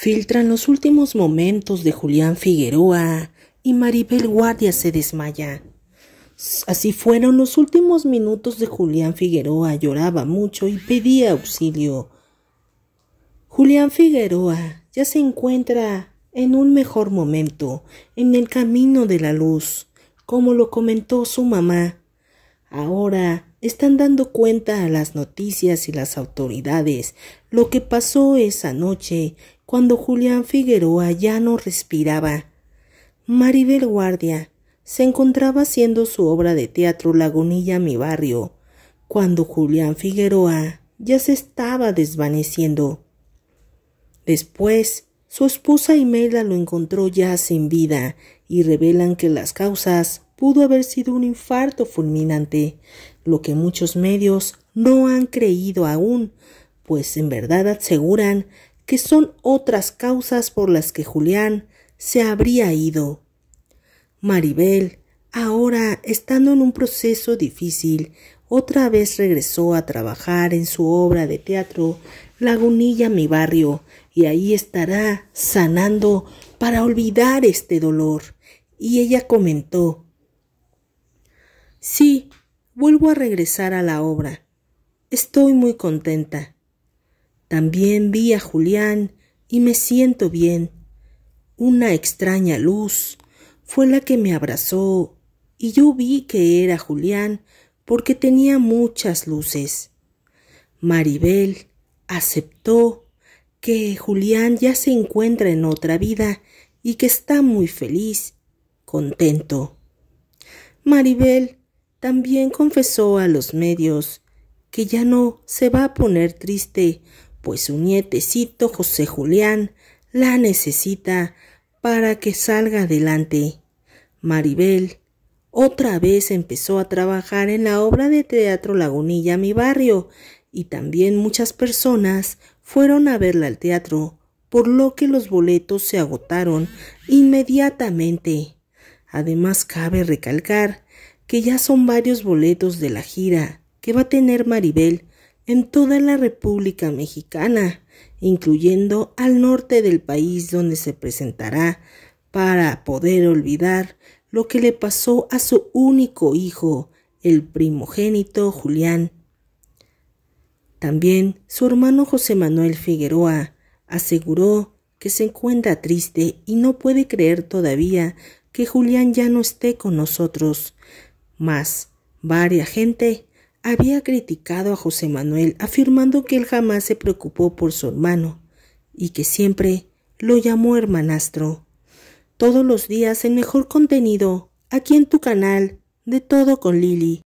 filtran los últimos momentos de Julián Figueroa y Maribel Guardia se desmaya. Así fueron los últimos minutos de Julián Figueroa. Lloraba mucho y pedía auxilio. Julián Figueroa ya se encuentra en un mejor momento, en el camino de la luz, como lo comentó su mamá Ahora están dando cuenta a las noticias y las autoridades lo que pasó esa noche cuando Julián Figueroa ya no respiraba. Maribel Guardia se encontraba haciendo su obra de teatro Lagunilla Mi Barrio, cuando Julián Figueroa ya se estaba desvaneciendo. Después, su esposa Imelda lo encontró ya sin vida y revelan que las causas pudo haber sido un infarto fulminante, lo que muchos medios no han creído aún, pues en verdad aseguran que son otras causas por las que Julián se habría ido. Maribel, ahora estando en un proceso difícil, otra vez regresó a trabajar en su obra de teatro Lagunilla mi barrio, y ahí estará sanando para olvidar este dolor. Y ella comentó Sí, vuelvo a regresar a la obra. Estoy muy contenta. También vi a Julián y me siento bien. Una extraña luz fue la que me abrazó y yo vi que era Julián porque tenía muchas luces. Maribel aceptó que Julián ya se encuentra en otra vida y que está muy feliz, contento. Maribel también confesó a los medios que ya no se va a poner triste, pues su nietecito José Julián la necesita para que salga adelante. Maribel otra vez empezó a trabajar en la obra de teatro Lagunilla Mi Barrio y también muchas personas fueron a verla al teatro, por lo que los boletos se agotaron inmediatamente. Además cabe recalcar que ya son varios boletos de la gira que va a tener Maribel en toda la República Mexicana, incluyendo al norte del país donde se presentará para poder olvidar lo que le pasó a su único hijo, el primogénito Julián. También su hermano José Manuel Figueroa aseguró que se encuentra triste y no puede creer todavía que Julián ya no esté con nosotros, mas, varia gente había criticado a José Manuel afirmando que él jamás se preocupó por su hermano y que siempre lo llamó hermanastro. Todos los días el mejor contenido aquí en tu canal de Todo con Lili.